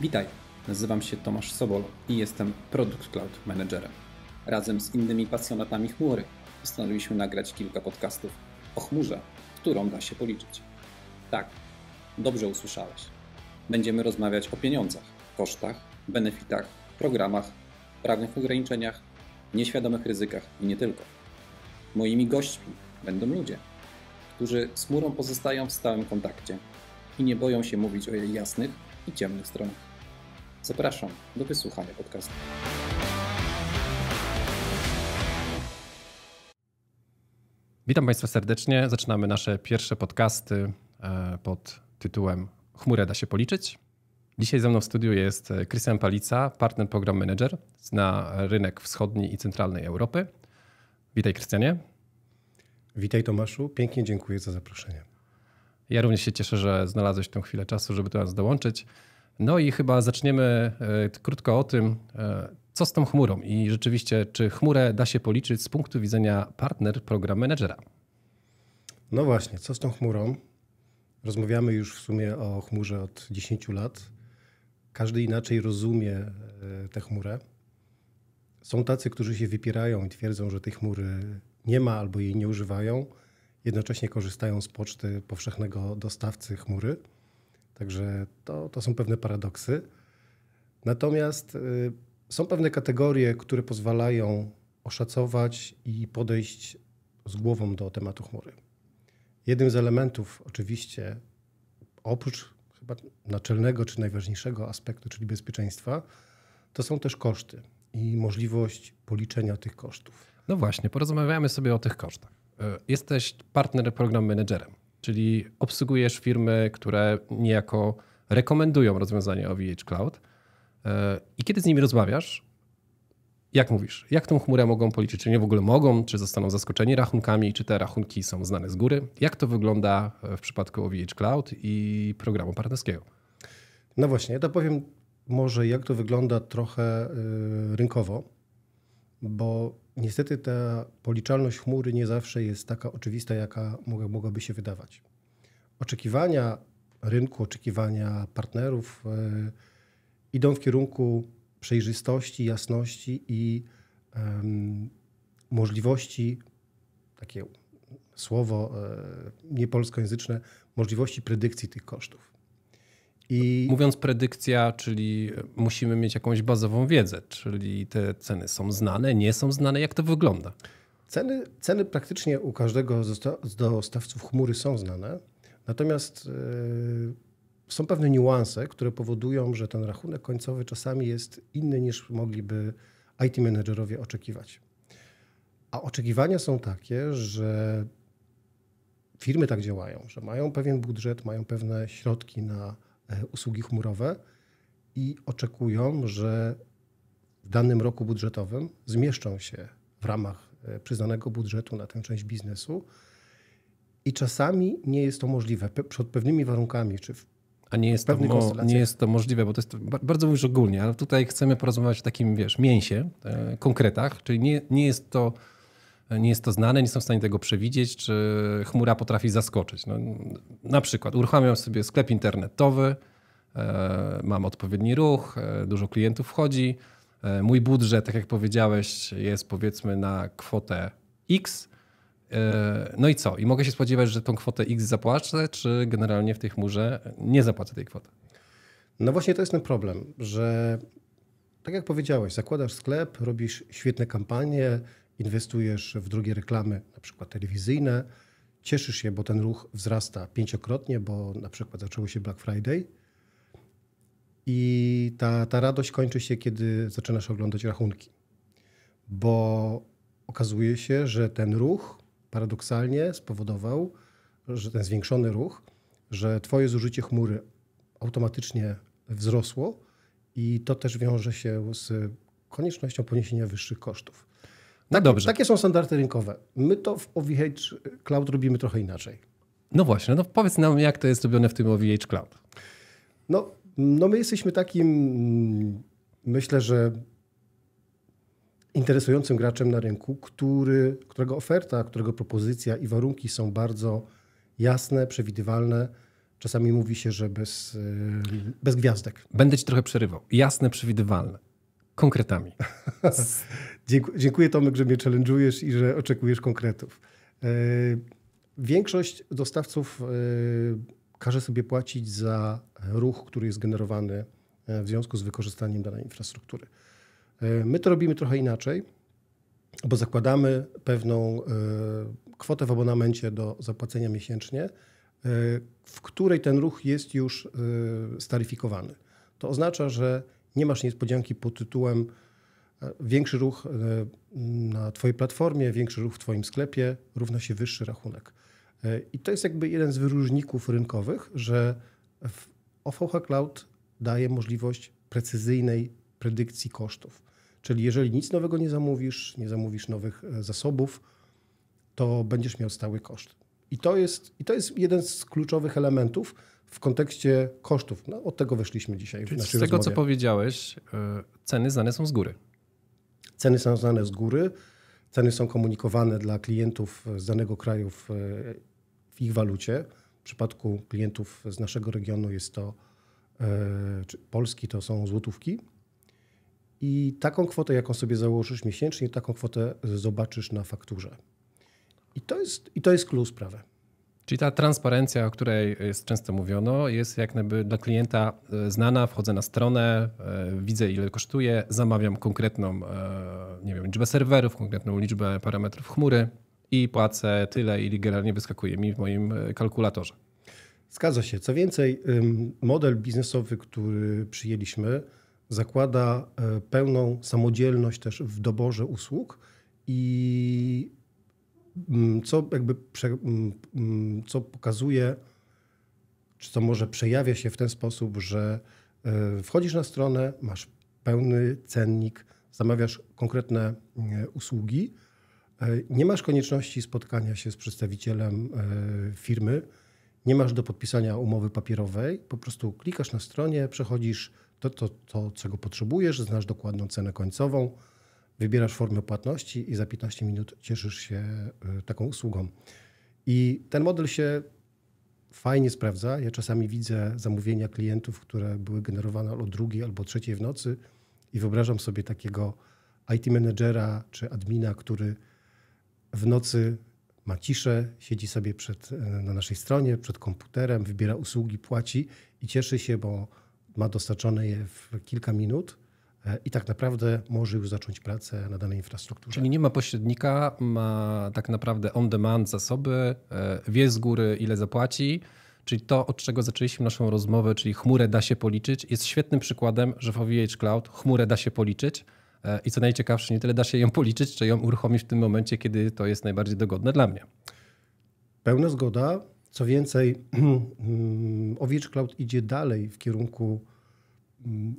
Witaj, nazywam się Tomasz Sobol i jestem Product Cloud Managerem. Razem z innymi pasjonatami chmury postanowiliśmy nagrać kilka podcastów o chmurze, którą da się policzyć. Tak, dobrze usłyszałeś. Będziemy rozmawiać o pieniądzach, kosztach, benefitach, programach, prawnych ograniczeniach, nieświadomych ryzykach i nie tylko. Moimi gośćmi będą ludzie, którzy z chmurą pozostają w stałym kontakcie i nie boją się mówić o jej jasnych, i ciemnych stronach. Zapraszam do wysłuchania podcastu. Witam Państwa serdecznie. Zaczynamy nasze pierwsze podcasty e, pod tytułem Chmurę da się policzyć. Dzisiaj ze mną w studiu jest Krystian Palica, partner program manager na rynek wschodni i centralnej Europy. Witaj Krystianie. Witaj Tomaszu, pięknie dziękuję za zaproszenie. Ja również się cieszę, że znalazłeś tę chwilę czasu, żeby do nas dołączyć. No i chyba zaczniemy e, krótko o tym, e, co z tą chmurą i rzeczywiście, czy chmurę da się policzyć z punktu widzenia partner program menedżera? No właśnie, co z tą chmurą? Rozmawiamy już w sumie o chmurze od 10 lat. Każdy inaczej rozumie e, tę chmurę. Są tacy, którzy się wypierają i twierdzą, że tej chmury nie ma albo jej nie używają jednocześnie korzystają z poczty powszechnego dostawcy chmury. Także to, to są pewne paradoksy. Natomiast y, są pewne kategorie, które pozwalają oszacować i podejść z głową do tematu chmury. Jednym z elementów, oczywiście, oprócz chyba naczelnego czy najważniejszego aspektu, czyli bezpieczeństwa, to są też koszty i możliwość policzenia tych kosztów. No właśnie, porozmawiamy sobie o tych kosztach. E, jesteś partner program managerem, czyli obsługujesz firmy, które niejako rekomendują rozwiązanie OVH Cloud. E, I kiedy z nimi rozmawiasz, jak mówisz, jak tą chmurę mogą policzyć? Czy nie w ogóle mogą, czy zostaną zaskoczeni rachunkami, czy te rachunki są znane z góry? Jak to wygląda e, w przypadku OVH Cloud i programu partnerskiego? No właśnie, ja to powiem może, jak to wygląda trochę rynkowo bo niestety ta policzalność chmury nie zawsze jest taka oczywista, jaka mogłaby się wydawać. Oczekiwania rynku, oczekiwania partnerów e, idą w kierunku przejrzystości, jasności i możliwości, takie słowo e, niepolskojęzyczne, możliwości predykcji tych kosztów. I... Mówiąc predykcja, czyli musimy mieć jakąś bazową wiedzę, czyli te ceny są znane, nie są znane, jak to wygląda? Ceny, ceny praktycznie u każdego z dostawców chmury są znane, natomiast yy, są pewne niuanse, które powodują, że ten rachunek końcowy czasami jest inny niż mogliby IT menedżerowie oczekiwać. A oczekiwania są takie, że firmy tak działają, że mają pewien budżet, mają pewne środki na E, usługi chmurowe i oczekują, że w danym roku budżetowym zmieszczą się w ramach e, przyznanego budżetu na tę część biznesu. I czasami nie jest to możliwe przed pewnymi warunkami, czy w a nie jest, to, nie jest to możliwe, bo to jest bardzo mówisz ogólnie, ale tutaj chcemy porozmawiać o takim, wiesz, mięsie, e, konkretach, czyli nie, nie jest to nie jest to znane, nie są w stanie tego przewidzieć, czy chmura potrafi zaskoczyć. No, na przykład uruchamiam sobie sklep internetowy, e, mam odpowiedni ruch, e, dużo klientów wchodzi. E, mój budżet, tak jak powiedziałeś, jest powiedzmy na kwotę X. No i co? I mogę się spodziewać, że tą kwotę X zapłacę, czy generalnie w tej chmurze nie zapłacę tej kwoty? No właśnie to jest ten problem, że tak jak powiedziałeś, zakładasz sklep, robisz świetne kampanie, inwestujesz w drugie reklamy, na przykład telewizyjne, cieszysz się, bo ten ruch wzrasta pięciokrotnie, bo na przykład zaczęło się Black Friday. I ta, ta radość kończy się, kiedy zaczynasz oglądać rachunki, bo okazuje się, że ten ruch paradoksalnie spowodował, że ten zwiększony ruch, że Twoje zużycie chmury automatycznie wzrosło i to też wiąże się z koniecznością poniesienia wyższych kosztów. Tak, no dobrze. Takie są standardy rynkowe. My to w OVH Cloud robimy trochę inaczej. No właśnie, no powiedz nam, jak to jest robione w tym OVH Cloud. No, no my jesteśmy takim, mm, myślę, że interesującym graczem na rynku, który, którego oferta, którego propozycja i warunki są bardzo jasne, przewidywalne. Czasami mówi się, że bez, y, bez gwiazdek. Będę ci trochę przerywał. Jasne, przewidywalne konkretami. Dziękuję Tomek, że mnie challenge'ujesz i że oczekujesz konkretów. E, większość dostawców e, każe sobie płacić za ruch, który jest generowany e, w związku z wykorzystaniem danej infrastruktury. My to robimy trochę inaczej, bo zakładamy pewną kwotę w abonamencie do zapłacenia miesięcznie, w której ten ruch jest już staryfikowany. To oznacza, że nie masz niespodzianki pod tytułem e, większy ruch e, na Twojej platformie, większy ruch w Twoim sklepie równa się wyższy rachunek. E, I to jest jakby jeden z wyróżników rynkowych, że OVH Cloud daje możliwość precyzyjnej predykcji kosztów. Czyli jeżeli nic nowego nie zamówisz, nie zamówisz nowych zasobów, to będziesz miał stały koszt. I to jest, i to jest jeden z kluczowych elementów, w kontekście kosztów. No, od tego weszliśmy dzisiaj. Czyli w z tego, rozmowie. co powiedziałeś, e, ceny znane są z góry. Ceny są znane z góry. Ceny są komunikowane dla klientów z danego kraju w, w ich walucie. W przypadku klientów z naszego regionu jest to e, Polski, to są złotówki. I taką kwotę, jaką sobie założysz miesięcznie, taką kwotę zobaczysz na fakturze. I to jest, i to jest klucz sprawy. Czyli ta transparencja, o której jest często mówiono, jest jak gdyby dla klienta e, znana, wchodzę na stronę, e, widzę ile kosztuje, zamawiam konkretną e, nie wiem, liczbę serwerów, konkretną liczbę parametrów chmury i płacę tyle, ile generalnie wyskakuje mi w moim kalkulatorze. Zgadza się. Co więcej, model biznesowy, który przyjęliśmy, zakłada pełną samodzielność też w doborze usług i Mm, co jakby prze, mm, mm, co pokazuje, czy co może przejawia się w ten sposób, że e, wchodzisz na stronę, masz pełny cennik, zamawiasz konkretne e, usługi, e, nie masz konieczności spotkania się z przedstawicielem firmy, nie masz do podpisania umowy papierowej, po prostu klikasz na stronie, przechodzisz to, to, to czego potrzebujesz, znasz dokładną cenę końcową wybierasz formę płatności i za 15 minut cieszysz się y, taką usługą. I ten model się fajnie sprawdza. Ja czasami widzę zamówienia klientów, które były generowane o drugiej albo trzeciej w nocy i wyobrażam sobie takiego IT menedżera czy admina, który w nocy ma ciszę, siedzi sobie przed, y, na naszej stronie, przed komputerem, wybiera usługi, płaci i cieszy się, bo ma dostarczone je w kilka minut E, i tak naprawdę może już zacząć pracę na danej infrastrukturze. Czyli nie ma pośrednika, ma tak naprawdę on demand zasoby, e, wie z góry ile zapłaci. Czyli to, od czego zaczęliśmy naszą rozmowę, czyli chmurę da się policzyć, jest świetnym przykładem, że w OVH Cloud chmurę da się policzyć. E, I co najciekawsze, nie tyle da się ją policzyć, czy ją uruchomić w tym momencie, kiedy to jest najbardziej dogodne dla mnie. Pełna zgoda. Co więcej, OVH mm, Cloud idzie dalej w kierunku mm,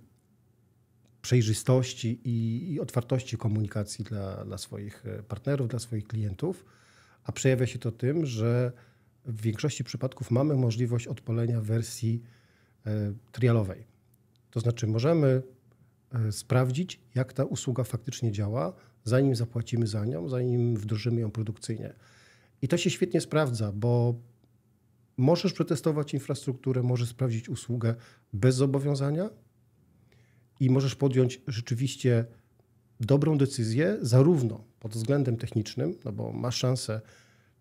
przejrzystości i, i otwartości komunikacji dla, dla swoich e, partnerów, dla swoich klientów, a przejawia się to tym, że w większości przypadków mamy możliwość odpalenia wersji e, trialowej. To znaczy możemy e, sprawdzić, jak ta usługa faktycznie działa, zanim zapłacimy za nią, zanim wdrożymy ją produkcyjnie. I to się świetnie sprawdza, bo możesz przetestować infrastrukturę, możesz sprawdzić usługę bez zobowiązania, i możesz podjąć rzeczywiście dobrą decyzję, zarówno pod względem technicznym, no bo masz szansę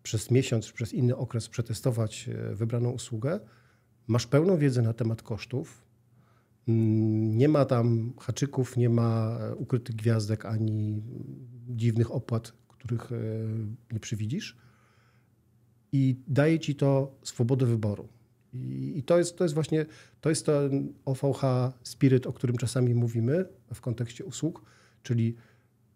przez miesiąc, przez inny okres przetestować e, wybraną usługę, masz pełną wiedzę na temat kosztów, mm, nie ma tam haczyków, nie ma e, ukrytych gwiazdek ani dziwnych opłat, których e, nie przewidzisz. I daje ci to swobodę wyboru. I, to, jest, to jest właśnie to jest ten OVH spirit, o którym czasami mówimy w kontekście usług, czyli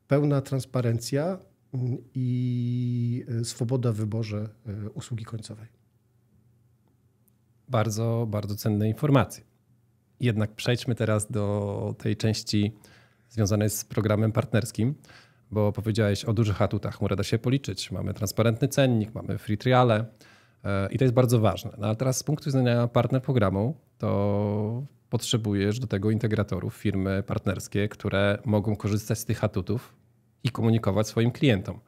pełna transparencja mm, i e, swoboda w wyborze e, usługi końcowej. Bardzo, bardzo cenne informacje. Jednak przejdźmy teraz do tej części związanej z programem partnerskim, bo powiedziałeś o dużych atutach. Mu się policzyć. Mamy transparentny cennik, mamy free triale, E, I to jest bardzo ważne. No, a teraz z punktu widzenia partner programu, to potrzebujesz do tego integratorów, firmy partnerskie, które mogą korzystać z tych atutów i komunikować swoim klientom.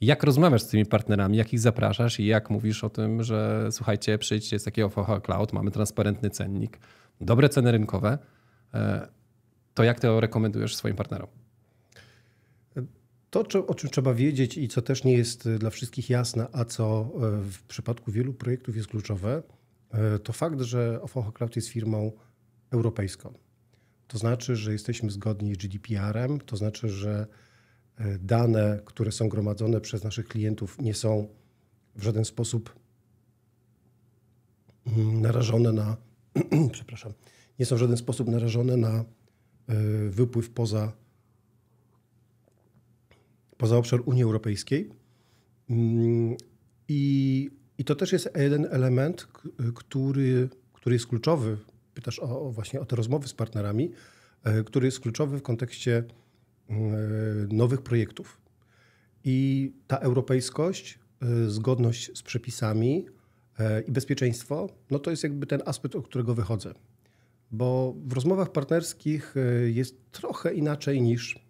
Jak rozmawiasz z tymi partnerami, jak ich zapraszasz i jak mówisz o tym, że słuchajcie, przyjdźcie z takiego FH Cloud, mamy transparentny cennik, dobre ceny rynkowe, e, to jak to rekomendujesz swoim partnerom? To, o czym trzeba wiedzieć i co też nie jest e, dla wszystkich jasne, a co e, w przypadku wielu projektów jest kluczowe, e, to fakt, że OVH Cloud jest firmą europejską. To znaczy, że jesteśmy zgodni z GDPR-em, to znaczy, że dane, które są gromadzone przez naszych klientów, nie są w żaden sposób mm, narażone na, przepraszam, nie są w żaden sposób narażone na wypływ poza poza obszar Unii Europejskiej. Mm, I, i to też jest jeden element, który, który jest kluczowy. Pytasz o, o właśnie o te rozmowy z partnerami, e, który jest kluczowy w kontekście e, nowych projektów. I ta europejskość, e, zgodność z przepisami i bezpieczeństwo, no to jest jakby ten aspekt, od którego wychodzę. Bo w rozmowach partnerskich jest trochę inaczej niż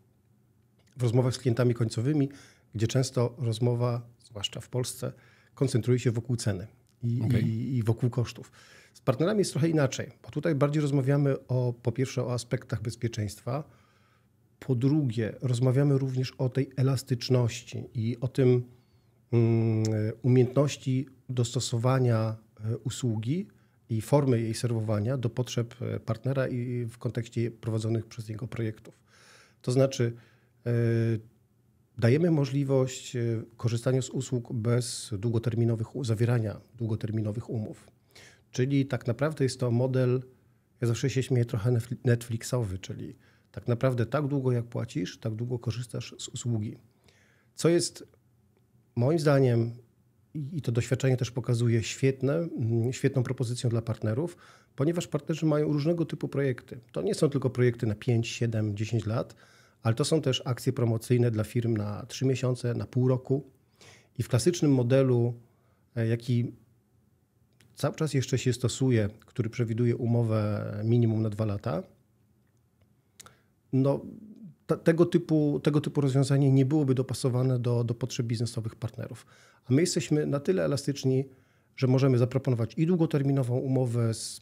w rozmowach z klientami końcowymi, gdzie często rozmowa, zwłaszcza w Polsce, koncentruje się wokół ceny i, okay. i, i wokół kosztów. Z partnerami jest trochę inaczej, bo tutaj bardziej rozmawiamy o, po pierwsze o aspektach bezpieczeństwa, po drugie rozmawiamy również o tej elastyczności i o tym um, umiejętności dostosowania e, usługi i formy jej serwowania do potrzeb e, partnera i w kontekście prowadzonych przez niego projektów. To znaczy, E, dajemy możliwość e, korzystania z usług bez długoterminowych, zawierania długoterminowych umów. Czyli tak naprawdę jest to model, ja zawsze się śmieję, trochę Netflixowy, czyli tak naprawdę tak długo jak płacisz, tak długo korzystasz z usługi. Co jest moim zdaniem, i to doświadczenie też pokazuje, świetne, mm, świetną propozycją dla partnerów, ponieważ partnerzy mają różnego typu projekty. To nie są tylko projekty na 5, 7, 10 lat, ale to są też akcje promocyjne dla firm na 3 miesiące, na pół roku. I w klasycznym modelu, e, jaki cały czas jeszcze się stosuje, który przewiduje umowę minimum na 2 lata, no, ta, tego, typu, tego typu rozwiązanie nie byłoby dopasowane do, do potrzeb biznesowych partnerów. A my jesteśmy na tyle elastyczni, że możemy zaproponować i długoterminową umowę z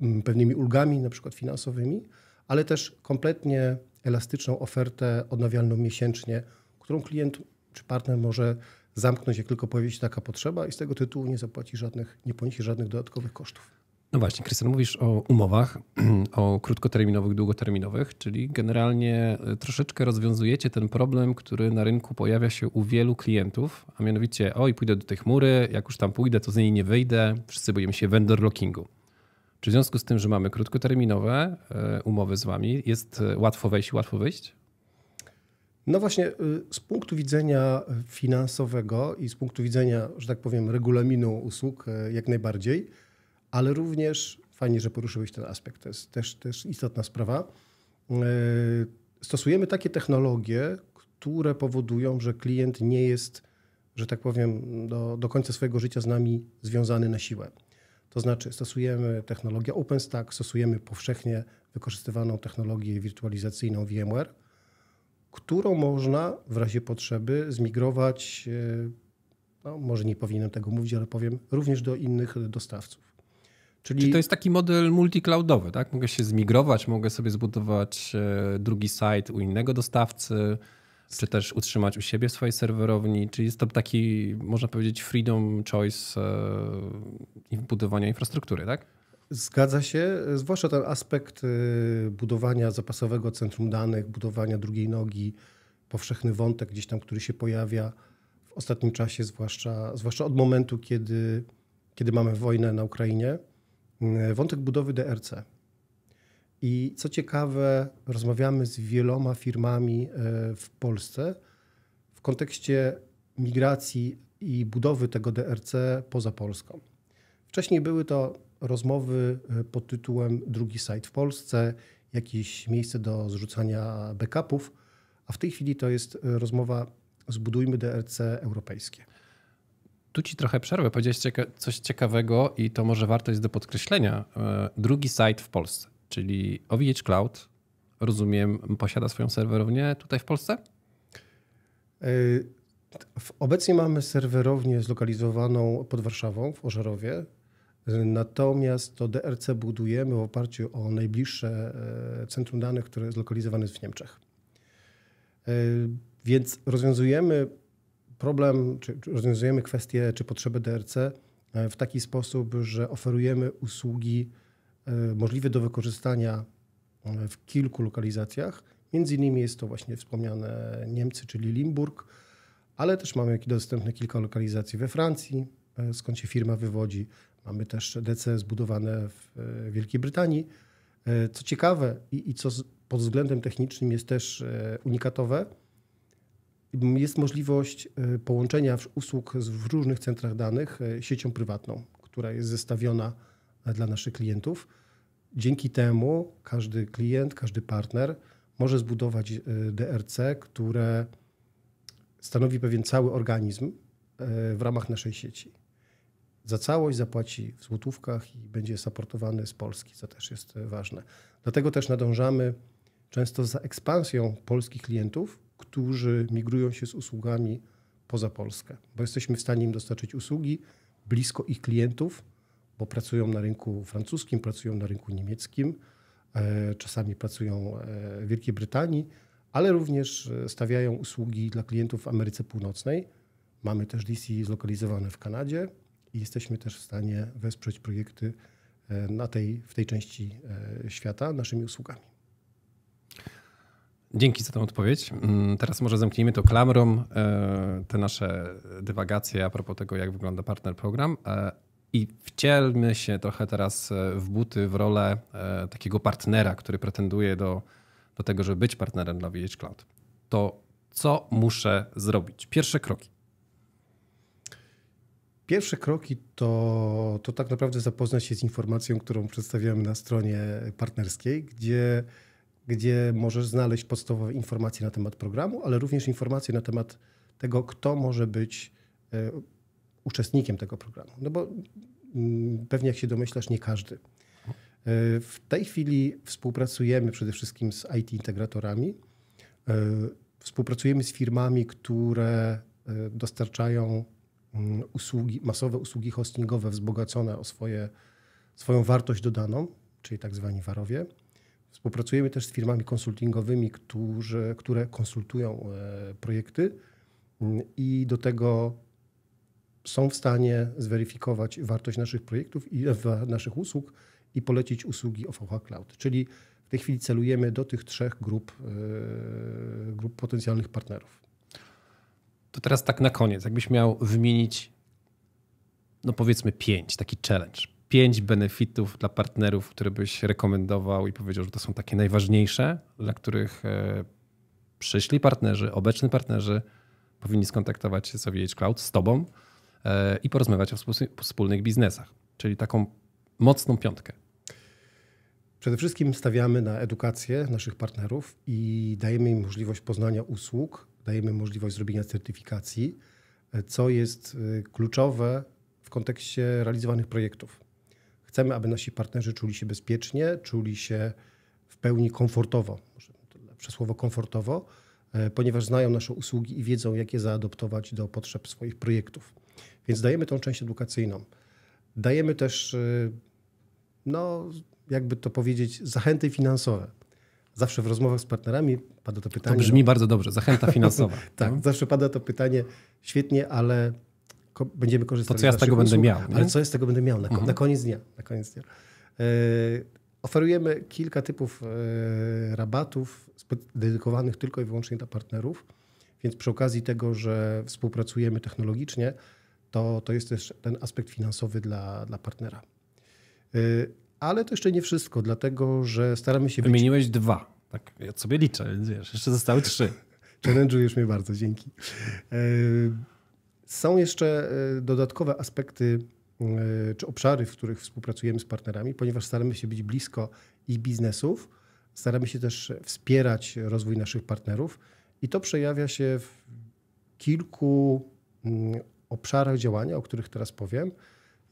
mm, pewnymi ulgami, na przykład finansowymi, ale też kompletnie elastyczną ofertę odnawialną miesięcznie, którą klient czy partner może zamknąć, jak tylko pojawi się taka potrzeba i z tego tytułu nie zapłaci żadnych, nie poniesie żadnych dodatkowych kosztów. No właśnie, Krystian, mówisz o umowach, o krótkoterminowych, długoterminowych, czyli generalnie e, troszeczkę rozwiązujecie ten problem, który na rynku pojawia się u wielu klientów, a mianowicie oj, pójdę do tej chmury, jak już tam pójdę, to z niej nie wyjdę, wszyscy boimy się vendor lockingu. Czy w związku z tym, że mamy krótkoterminowe e, umowy z wami, jest e, łatwo wejść i łatwo wyjść? No właśnie, y, z punktu widzenia finansowego i z punktu widzenia, że tak powiem, regulaminu usług, e, jak najbardziej, ale również fajnie, że poruszyłeś ten aspekt, to jest też, też istotna sprawa. Stosujemy takie technologie, które powodują, że klient nie jest, że tak powiem, do, do końca swojego życia z nami związany na siłę. To znaczy stosujemy technologię OpenStack, stosujemy powszechnie wykorzystywaną technologię wirtualizacyjną VMware, którą można w razie potrzeby zmigrować, e, no, może nie powinienem tego mówić, ale powiem, również do innych dostawców. Czyli... Czyli to jest taki model multicloudowy, tak? Mogę się zmigrować, mogę sobie zbudować e, drugi site u innego dostawcy, czy też utrzymać u siebie w swojej serwerowni, czyli jest to taki, można powiedzieć, freedom choice e, budowania infrastruktury, tak? Zgadza się, zwłaszcza ten aspekt e, budowania zapasowego centrum danych, budowania drugiej nogi, powszechny wątek gdzieś tam, który się pojawia w ostatnim czasie, zwłaszcza, zwłaszcza od momentu, kiedy, kiedy mamy wojnę na Ukrainie. E, wątek budowy DRC. I co ciekawe, rozmawiamy z wieloma firmami e, w Polsce w kontekście migracji i budowy tego DRC poza Polską. Wcześniej były to rozmowy e, pod tytułem drugi site w Polsce, jakieś miejsce do zrzucania backupów, a w tej chwili to jest e, rozmowa zbudujmy DRC europejskie. Tu ci trochę przerwę, powiedziałeś cieka coś ciekawego i to może warto jest do podkreślenia. Drugi site w Polsce czyli OVH Cloud, rozumiem, posiada swoją serwerownię tutaj w Polsce? Obecnie mamy serwerownię zlokalizowaną pod Warszawą, w Ożarowie. Natomiast to DRC budujemy w oparciu o najbliższe e, centrum danych, które zlokalizowane jest w Niemczech. E, więc rozwiązujemy problem, czy rozwiązujemy kwestię, czy potrzebę DRC e, w taki sposób, że oferujemy usługi E, możliwe do wykorzystania e, w kilku lokalizacjach. Między innymi jest to właśnie wspomniane Niemcy, czyli Limburg, ale też mamy dostępne kilka lokalizacji we Francji, e, skąd się firma wywodzi. Mamy też DC zbudowane w Wielkiej Brytanii. Co ciekawe i, i co pod względem technicznym jest też unikatowe, jest możliwość połączenia usług w różnych centrach danych siecią prywatną, która jest zestawiona dla naszych klientów. Dzięki temu każdy klient, każdy partner może zbudować e, DRC, które stanowi pewien cały organizm e, w ramach naszej sieci. Za całość zapłaci w złotówkach i będzie supportowany z Polski, co też jest e, ważne. Dlatego też nadążamy często za ekspansją polskich klientów, którzy migrują się z usługami poza Polskę, bo jesteśmy w stanie im dostarczyć usługi blisko ich klientów bo pracują na rynku francuskim, pracują na rynku niemieckim, e, czasami pracują e, w Wielkiej Brytanii, ale również e, stawiają usługi dla klientów w Ameryce Północnej. Mamy też DC zlokalizowane w Kanadzie i jesteśmy też w stanie wesprzeć projekty na tej, w tej części świata naszymi usługami. Dzięki za tę odpowiedź. Mm, teraz może zamknijmy to klamrą, te nasze dywagacje a propos tego, jak wygląda partner program. I wcielmy się trochę teraz e, w buty, w rolę e, takiego partnera, który pretenduje do, do tego, żeby być partnerem dla VH Cloud. To co muszę zrobić? Pierwsze kroki. Pierwsze kroki to, to tak naprawdę zapoznać się z informacją, którą przedstawiamy na stronie partnerskiej, gdzie, gdzie możesz znaleźć podstawowe informacje na temat programu, ale również informacje na temat tego, kto może być e, uczestnikiem tego programu. No bo mm, pewnie jak się domyślasz, nie każdy. E, w tej chwili współpracujemy przede wszystkim z IT integratorami. E, współpracujemy z firmami, które e, dostarczają mm, usługi, masowe usługi hostingowe wzbogacone o swoje, swoją wartość dodaną, czyli tak zwani warowie. Współpracujemy też z firmami konsultingowymi, którzy, które konsultują projekty mm, i do tego są w stanie zweryfikować wartość naszych projektów i naszych usług i polecić usługi OVH Cloud. Czyli w tej chwili celujemy do tych trzech grup, e, grup potencjalnych partnerów. To teraz tak na koniec, jakbyś miał wymienić, no powiedzmy pięć, taki challenge. Pięć benefitów dla partnerów, które byś rekomendował i powiedział, że to są takie najważniejsze, dla których e, przyszli partnerzy, obecni partnerzy powinni skontaktować się z OVH Cloud, z tobą, i porozmawiać o wspólnych biznesach, czyli taką mocną piątkę. Przede wszystkim stawiamy na edukację naszych partnerów i dajemy im możliwość poznania usług, dajemy możliwość zrobienia certyfikacji, co jest y, kluczowe w kontekście realizowanych projektów. Chcemy, aby nasi partnerzy czuli się bezpiecznie, czuli się w pełni komfortowo, może lepsze słowo komfortowo, e, ponieważ znają nasze usługi i wiedzą, jak je zaadoptować do potrzeb swoich projektów. Więc dajemy tą część edukacyjną. Dajemy też, y, no, jakby to powiedzieć, zachęty finansowe. Zawsze w rozmowach z partnerami pada to pytanie. To brzmi no, bardzo dobrze, zachęta finansowa. tak, no? zawsze pada to pytanie, świetnie, ale ko będziemy korzystać z To co ja z tego usług, będę miał? Nie? Ale co ja z tego będę miał na, mhm. na koniec dnia? Na koniec dnia. Yy, oferujemy kilka typów yy, rabatów dedykowanych tylko i wyłącznie dla partnerów. Więc przy okazji tego, że współpracujemy technologicznie, to, to jest też ten aspekt finansowy dla, dla partnera. Y, ale to jeszcze nie wszystko, dlatego że staramy się. Wymieniłeś być... dwa. Tak, ja sobie liczę, więc wiesz, jeszcze zostały trzy. Challenge'ujesz mnie bardzo, dzięki. Y, są jeszcze y, dodatkowe aspekty czy obszary, w których współpracujemy z partnerami, ponieważ staramy się być blisko ich biznesów, staramy się też wspierać rozwój naszych partnerów i to przejawia się w kilku mm, obszarach działania, o których teraz powiem.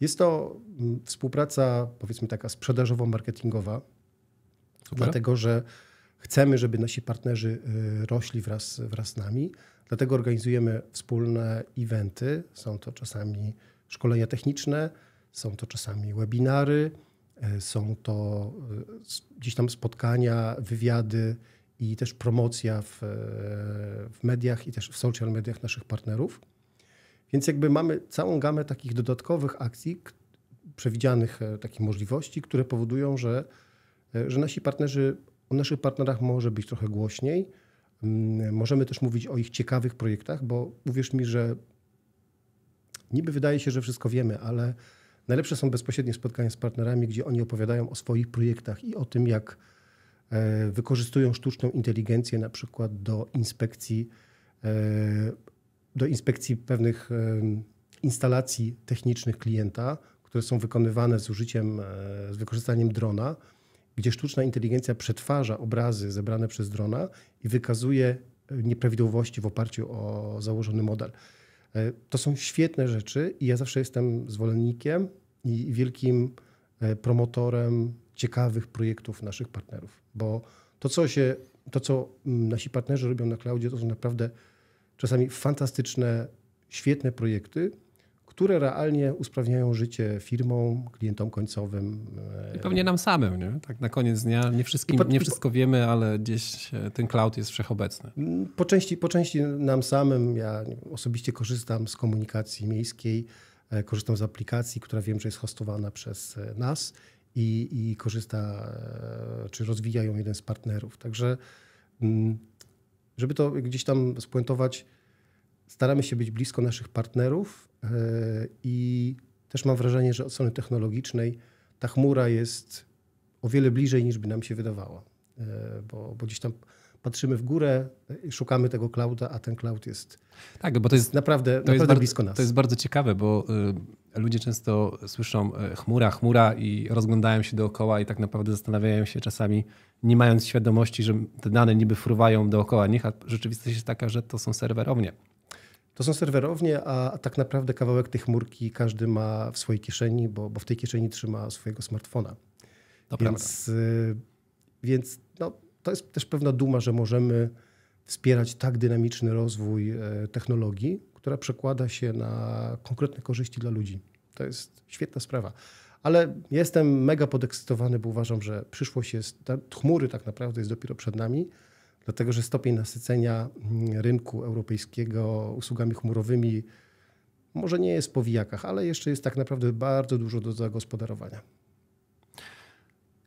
Jest to mm, współpraca, powiedzmy taka sprzedażowo-marketingowa, dlatego że chcemy, żeby nasi partnerzy y, rośli wraz, wraz z nami. Dlatego organizujemy wspólne eventy. Są to czasami szkolenia techniczne, są to czasami webinary, y, są to y, gdzieś tam spotkania, wywiady i też promocja w, w mediach i też w social mediach naszych partnerów. Więc jakby mamy całą gamę takich dodatkowych akcji, przewidzianych e, takich możliwości, które powodują, że, e, że nasi partnerzy, o naszych partnerach może być trochę głośniej. Mm, możemy też mówić o ich ciekawych projektach, bo uwierz mi, że niby wydaje się, że wszystko wiemy, ale najlepsze są bezpośrednie spotkania z partnerami, gdzie oni opowiadają o swoich projektach i o tym, jak e, wykorzystują sztuczną inteligencję na przykład do inspekcji do inspekcji pewnych instalacji technicznych klienta, które są wykonywane z użyciem, e, z wykorzystaniem drona, gdzie sztuczna inteligencja przetwarza obrazy zebrane przez drona i wykazuje e, nieprawidłowości w oparciu o założony model. E, to są świetne rzeczy i ja zawsze jestem zwolennikiem i wielkim promotorem ciekawych projektów naszych partnerów, bo to, co, się, to, co mm, nasi partnerzy robią na cloudzie, to są naprawdę czasami fantastyczne, świetne projekty, które realnie usprawniają życie firmom, klientom końcowym. E, I pewnie nam samym, nie? Tak na koniec dnia nie, wszystkim, nie wszystko wiemy, ale gdzieś e, ten cloud jest wszechobecny. Mm, po części, po części nam samym. Ja osobiście korzystam z komunikacji miejskiej, e, korzystam z aplikacji, która wiem, że jest hostowana przez nas i, i korzysta, czy rozwija ją jeden z partnerów. Także mm, żeby to gdzieś tam spuentować, staramy się być blisko naszych partnerów e, i też mam wrażenie, że od strony technologicznej ta chmura jest o wiele bliżej niż by nam się wydawała, e, bo, bo gdzieś tam patrzymy w górę, e, szukamy tego clouda, a ten cloud jest, tak, bo to jest naprawdę, to naprawdę jest blisko bardzo, nas. To jest bardzo ciekawe, bo y, ludzie często słyszą e, chmura, chmura i rozglądają się dookoła i tak naprawdę zastanawiają się czasami, nie mając świadomości, że te dane niby fruwają dookoła nich, a rzeczywistość jest taka, że to są serwerownie. To są serwerownie, a tak naprawdę kawałek tej chmurki każdy ma w swojej kieszeni, bo, bo w tej kieszeni trzyma swojego smartfona. To więc y, więc no, to jest też pewna duma, że możemy wspierać tak dynamiczny rozwój e, technologii, która przekłada się na konkretne korzyści dla ludzi. To jest świetna sprawa. Ale jestem mega podekscytowany, bo uważam, że przyszłość jest, chmury tak naprawdę jest dopiero przed nami, dlatego że stopień nasycenia mm, rynku europejskiego usługami chmurowymi może nie jest po wijakach, ale jeszcze jest tak naprawdę bardzo dużo do zagospodarowania.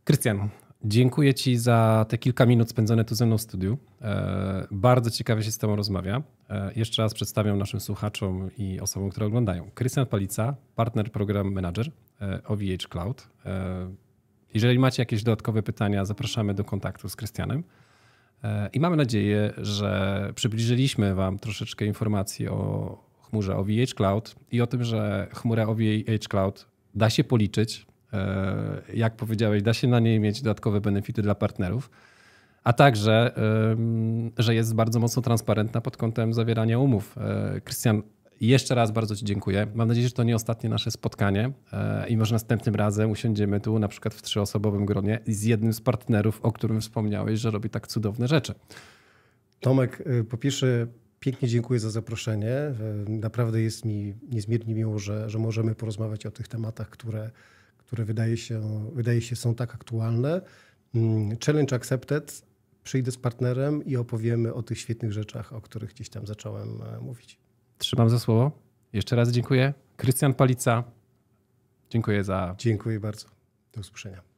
Krystian, Dziękuję Ci za te kilka minut spędzone tu ze mną w studiu. E, bardzo ciekawie się z Tobą rozmawia. E, jeszcze raz przedstawiam naszym słuchaczom i osobom, które oglądają. Krystian Palica, partner program manager e, OVH Cloud. Jeżeli macie jakieś dodatkowe pytania, zapraszamy do kontaktu z Krystianem. I mamy nadzieję, że przybliżyliśmy Wam troszeczkę informacji o chmurze OVH Cloud i o tym, że chmura OVH Cloud da się policzyć, E, jak powiedziałeś, da się na niej mieć dodatkowe benefity dla partnerów, a także, że jest bardzo mocno transparentna pod kątem zawierania umów. E, Krystian, jeszcze raz bardzo Ci dziękuję. Mam nadzieję, że to nie ostatnie nasze spotkanie e, i może następnym razem usiądziemy tu, na przykład w trzyosobowym gronie z jednym z partnerów, o którym wspomniałeś, że robi tak cudowne rzeczy. Tomek, y, po pierwsze pięknie dziękuję za zaproszenie. Naprawdę jest mi niezmiernie miło, że, że możemy porozmawiać o tych tematach, które które wydaje się, wydaje się są tak aktualne. Mm, challenge Accepted. Przyjdę z partnerem i opowiemy o tych świetnych rzeczach, o których gdzieś tam zacząłem e, mówić. Trzymam za słowo. Jeszcze raz dziękuję. Krystian Palica. Dziękuję za. Dziękuję bardzo. Do usłyszenia.